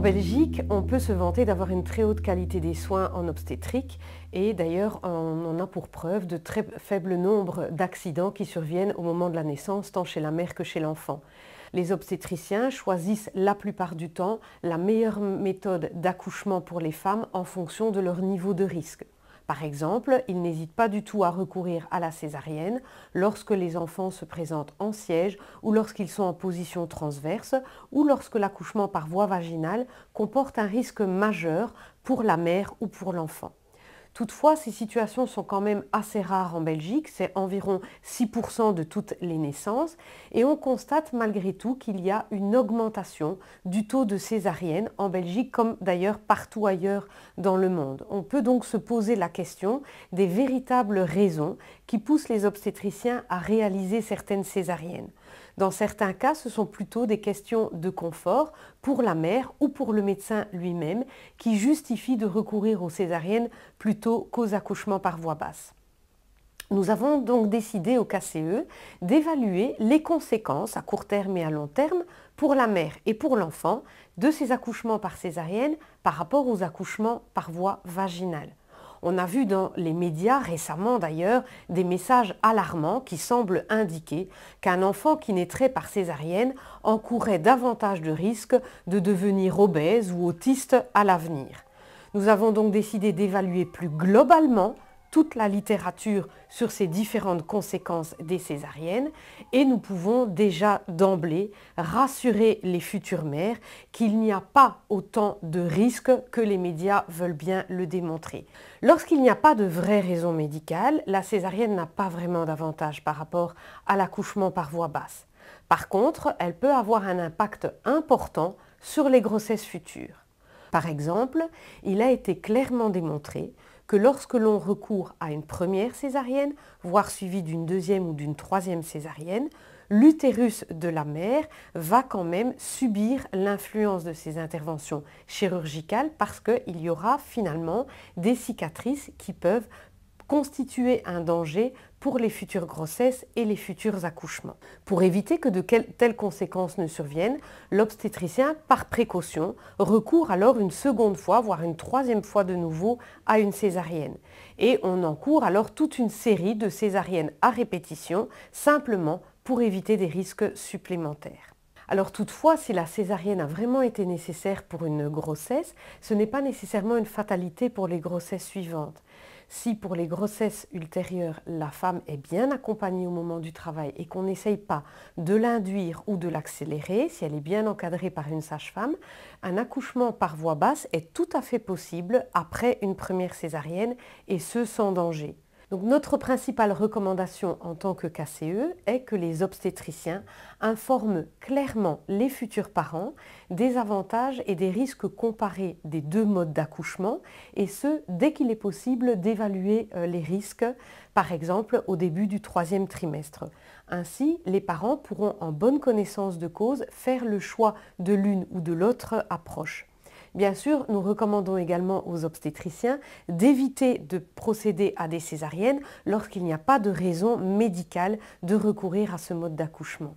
En Belgique, on peut se vanter d'avoir une très haute qualité des soins en obstétrique et d'ailleurs on en a pour preuve de très faibles nombres d'accidents qui surviennent au moment de la naissance, tant chez la mère que chez l'enfant. Les obstétriciens choisissent la plupart du temps la meilleure méthode d'accouchement pour les femmes en fonction de leur niveau de risque. Par exemple, ils n'hésitent pas du tout à recourir à la césarienne lorsque les enfants se présentent en siège ou lorsqu'ils sont en position transverse ou lorsque l'accouchement par voie vaginale comporte un risque majeur pour la mère ou pour l'enfant. Toutefois, ces situations sont quand même assez rares en Belgique, c'est environ 6% de toutes les naissances, et on constate malgré tout qu'il y a une augmentation du taux de césarienne en Belgique, comme d'ailleurs partout ailleurs dans le monde. On peut donc se poser la question des véritables raisons qui poussent les obstétriciens à réaliser certaines césariennes. Dans certains cas, ce sont plutôt des questions de confort pour la mère ou pour le médecin lui-même qui justifient de recourir aux césariennes plutôt qu'aux accouchements par voie basse. Nous avons donc décidé au KCE d'évaluer les conséquences à court terme et à long terme pour la mère et pour l'enfant de ces accouchements par césarienne par rapport aux accouchements par voie vaginale. On a vu dans les médias récemment d'ailleurs des messages alarmants qui semblent indiquer qu'un enfant qui naîtrait par césarienne encourait davantage de risques de devenir obèse ou autiste à l'avenir. Nous avons donc décidé d'évaluer plus globalement toute la littérature sur ces différentes conséquences des césariennes et nous pouvons déjà d'emblée rassurer les futures mères qu'il n'y a pas autant de risques que les médias veulent bien le démontrer. Lorsqu'il n'y a pas de vraie raison médicale, la césarienne n'a pas vraiment d'avantage par rapport à l'accouchement par voie basse. Par contre, elle peut avoir un impact important sur les grossesses futures. Par exemple, il a été clairement démontré que lorsque l'on recourt à une première césarienne, voire suivie d'une deuxième ou d'une troisième césarienne, l'utérus de la mère va quand même subir l'influence de ces interventions chirurgicales parce qu'il y aura finalement des cicatrices qui peuvent constituer un danger pour les futures grossesses et les futurs accouchements. Pour éviter que de telles conséquences ne surviennent, l'obstétricien, par précaution, recourt alors une seconde fois, voire une troisième fois de nouveau, à une césarienne. Et on encourt alors toute une série de césariennes à répétition, simplement pour éviter des risques supplémentaires. Alors toutefois, si la césarienne a vraiment été nécessaire pour une grossesse, ce n'est pas nécessairement une fatalité pour les grossesses suivantes. Si pour les grossesses ultérieures, la femme est bien accompagnée au moment du travail et qu'on n'essaye pas de l'induire ou de l'accélérer, si elle est bien encadrée par une sage-femme, un accouchement par voie basse est tout à fait possible après une première césarienne et ce sans danger notre principale recommandation en tant que KCE est que les obstétriciens informent clairement les futurs parents des avantages et des risques comparés des deux modes d'accouchement et ce, dès qu'il est possible d'évaluer euh, les risques, par exemple au début du troisième trimestre. Ainsi, les parents pourront en bonne connaissance de cause faire le choix de l'une ou de l'autre approche. Bien sûr, nous recommandons également aux obstétriciens d'éviter de procéder à des césariennes lorsqu'il n'y a pas de raison médicale de recourir à ce mode d'accouchement.